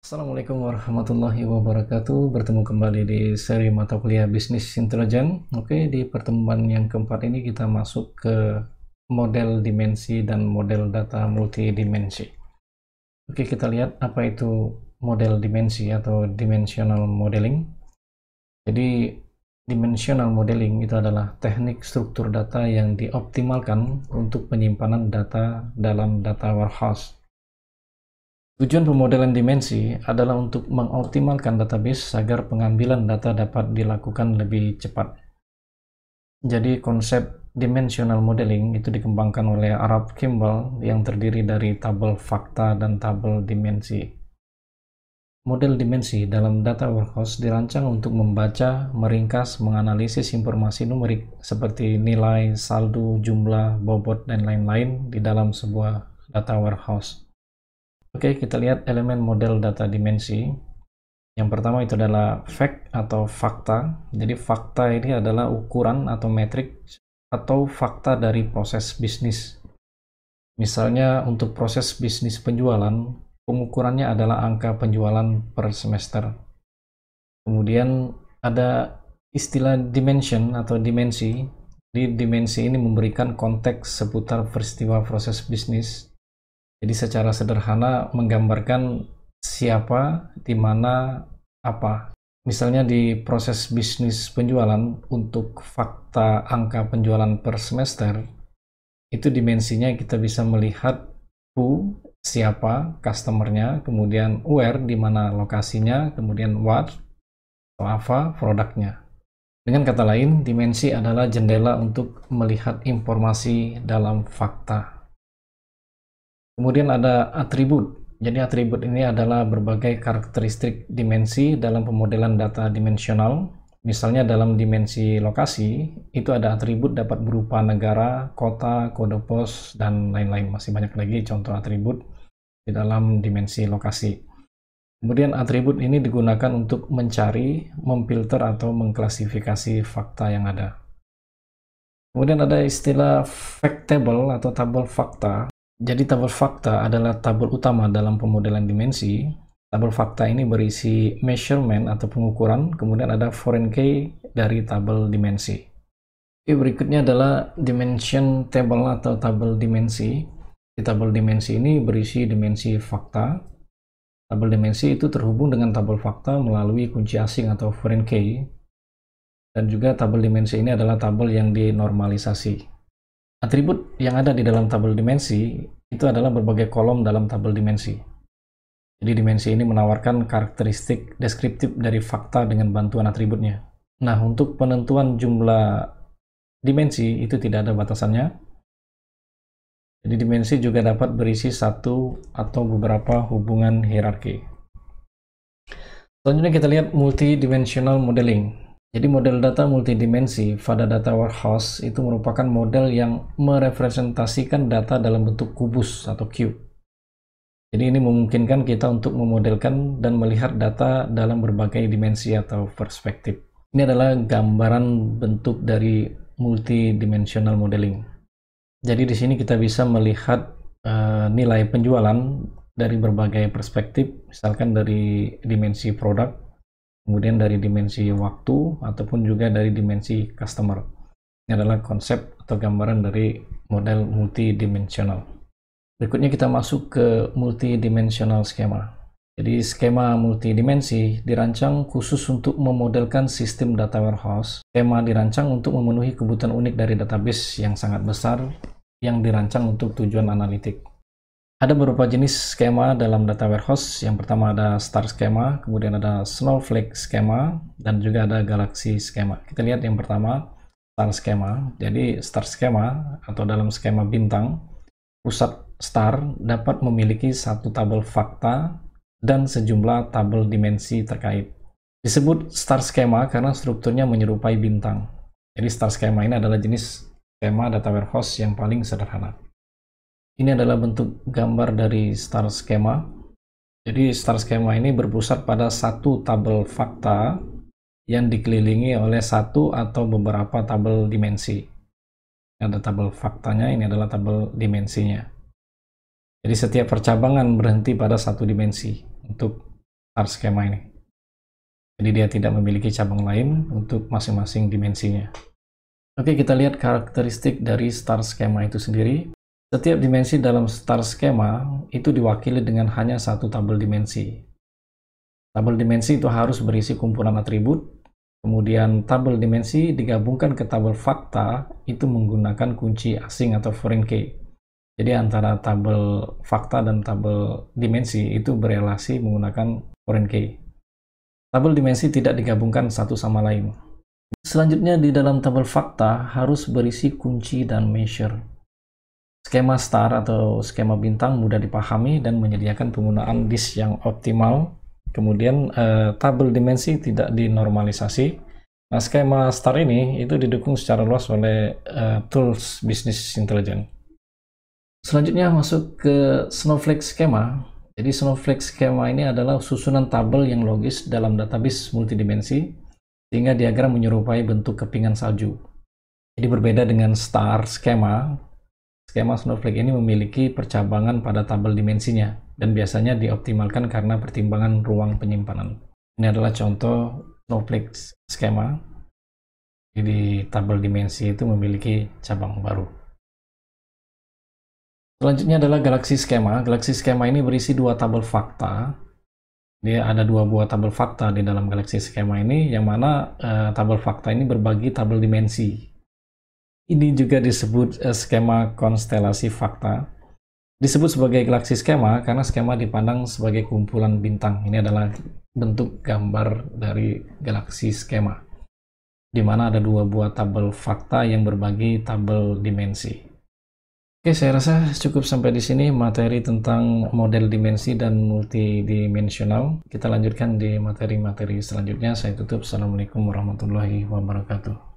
Assalamualaikum warahmatullahi wabarakatuh. Bertemu kembali di seri mata kuliah Bisnis Intelijen. Oke, di pertemuan yang keempat ini kita masuk ke model dimensi dan model data multidimensi. Oke, kita lihat apa itu model dimensi atau dimensional modeling. Jadi, dimensional modeling itu adalah teknik struktur data yang dioptimalkan untuk penyimpanan data dalam data warehouse. Tujuan pemodelan dimensi adalah untuk mengoptimalkan database agar pengambilan data dapat dilakukan lebih cepat. Jadi, konsep dimensional modeling itu dikembangkan oleh Arab Kimball yang terdiri dari tabel fakta dan tabel dimensi. Model dimensi dalam data warehouse dirancang untuk membaca, meringkas, menganalisis informasi numerik seperti nilai, saldo, jumlah, bobot, dan lain-lain di dalam sebuah data warehouse. Oke, kita lihat elemen model data dimensi. Yang pertama itu adalah fact atau fakta. Jadi fakta ini adalah ukuran atau metrik atau fakta dari proses bisnis. Misalnya untuk proses bisnis penjualan, pengukurannya adalah angka penjualan per semester. Kemudian ada istilah dimension atau dimensi. Di dimensi ini memberikan konteks seputar peristiwa proses bisnis. Jadi secara sederhana menggambarkan siapa, di mana, apa misalnya di proses bisnis penjualan untuk fakta angka penjualan per semester itu dimensinya kita bisa melihat who siapa customernya kemudian where di mana lokasinya kemudian what atau apa produknya dengan kata lain dimensi adalah jendela untuk melihat informasi dalam fakta kemudian ada atribut jadi atribut ini adalah berbagai karakteristik dimensi dalam pemodelan data dimensional. Misalnya dalam dimensi lokasi, itu ada atribut dapat berupa negara, kota, kode pos, dan lain-lain. Masih banyak lagi contoh atribut di dalam dimensi lokasi. Kemudian atribut ini digunakan untuk mencari, memfilter, atau mengklasifikasi fakta yang ada. Kemudian ada istilah fact table atau tabel fakta. Jadi tabel fakta adalah tabel utama dalam pemodelan dimensi. Tabel fakta ini berisi measurement atau pengukuran, kemudian ada foreign key dari tabel dimensi. Oke, berikutnya adalah dimension table atau tabel dimensi. Di tabel dimensi ini berisi dimensi fakta. Tabel dimensi itu terhubung dengan tabel fakta melalui kunci asing atau foreign key. Dan juga tabel dimensi ini adalah tabel yang dinormalisasi. Atribut yang ada di dalam tabel dimensi itu adalah berbagai kolom dalam tabel dimensi. Jadi dimensi ini menawarkan karakteristik deskriptif dari fakta dengan bantuan atributnya. Nah, untuk penentuan jumlah dimensi itu tidak ada batasannya. Jadi dimensi juga dapat berisi satu atau beberapa hubungan hierarki. Selanjutnya kita lihat multidimensional modeling. Jadi model data multidimensi pada data warehouse itu merupakan model yang merepresentasikan data dalam bentuk kubus atau cube. Jadi ini memungkinkan kita untuk memodelkan dan melihat data dalam berbagai dimensi atau perspektif. Ini adalah gambaran bentuk dari multidimensional modeling. Jadi di sini kita bisa melihat uh, nilai penjualan dari berbagai perspektif, misalkan dari dimensi produk, kemudian dari dimensi waktu ataupun juga dari dimensi customer. Ini adalah konsep atau gambaran dari model multidimensional. Berikutnya kita masuk ke multidimensional skema. Jadi skema multidimensi dirancang khusus untuk memodelkan sistem data warehouse. Skema dirancang untuk memenuhi kebutuhan unik dari database yang sangat besar yang dirancang untuk tujuan analitik. Ada beberapa jenis skema dalam data warehouse. Yang pertama ada star skema, kemudian ada snowflake skema, dan juga ada galaxy skema. Kita lihat yang pertama, star skema. Jadi star skema atau dalam skema bintang, pusat star dapat memiliki satu tabel fakta dan sejumlah tabel dimensi terkait. Disebut star skema karena strukturnya menyerupai bintang. Jadi star skema ini adalah jenis skema data warehouse yang paling sederhana. Ini adalah bentuk gambar dari star schema. Jadi star schema ini berpusat pada satu tabel fakta yang dikelilingi oleh satu atau beberapa tabel dimensi. Ada tabel faktanya, ini adalah tabel dimensinya. Jadi setiap percabangan berhenti pada satu dimensi untuk star schema ini. Jadi dia tidak memiliki cabang lain untuk masing-masing dimensinya. Oke, kita lihat karakteristik dari star schema itu sendiri. Setiap dimensi dalam star skema itu diwakili dengan hanya satu tabel dimensi. Tabel dimensi itu harus berisi kumpulan atribut, kemudian tabel dimensi digabungkan ke tabel fakta itu menggunakan kunci asing atau foreign key. Jadi antara tabel fakta dan tabel dimensi itu berelasi menggunakan foreign key. Tabel dimensi tidak digabungkan satu sama lain. Selanjutnya di dalam tabel fakta harus berisi kunci dan measure. Skema star atau skema bintang mudah dipahami dan menyediakan penggunaan disk yang optimal. Kemudian eh, tabel dimensi tidak dinormalisasi. Nah, skema star ini itu didukung secara luas oleh eh, tools business intelligence. Selanjutnya masuk ke Snowflake skema. Jadi Snowflake skema ini adalah susunan tabel yang logis dalam database multidimensi sehingga diagram menyerupai bentuk kepingan salju. Jadi berbeda dengan star skema Skema snowflake ini memiliki percabangan pada tabel dimensinya dan biasanya dioptimalkan karena pertimbangan ruang penyimpanan. Ini adalah contoh snowflake skema. Jadi tabel dimensi itu memiliki cabang baru. Selanjutnya adalah galaksi skema. Galaksi skema ini berisi dua tabel fakta dia ada dua buah tabel fakta di dalam galaksi skema ini yang mana uh, tabel fakta ini berbagi tabel dimensi ini juga disebut eh, skema konstelasi fakta. Disebut sebagai galaksi skema karena skema dipandang sebagai kumpulan bintang. Ini adalah bentuk gambar dari galaksi skema, di mana ada dua buah tabel fakta yang berbagi tabel dimensi. Oke, saya rasa cukup sampai di sini materi tentang model dimensi dan multidimensional. Kita lanjutkan di materi-materi selanjutnya. Saya tutup. Assalamualaikum warahmatullahi wabarakatuh.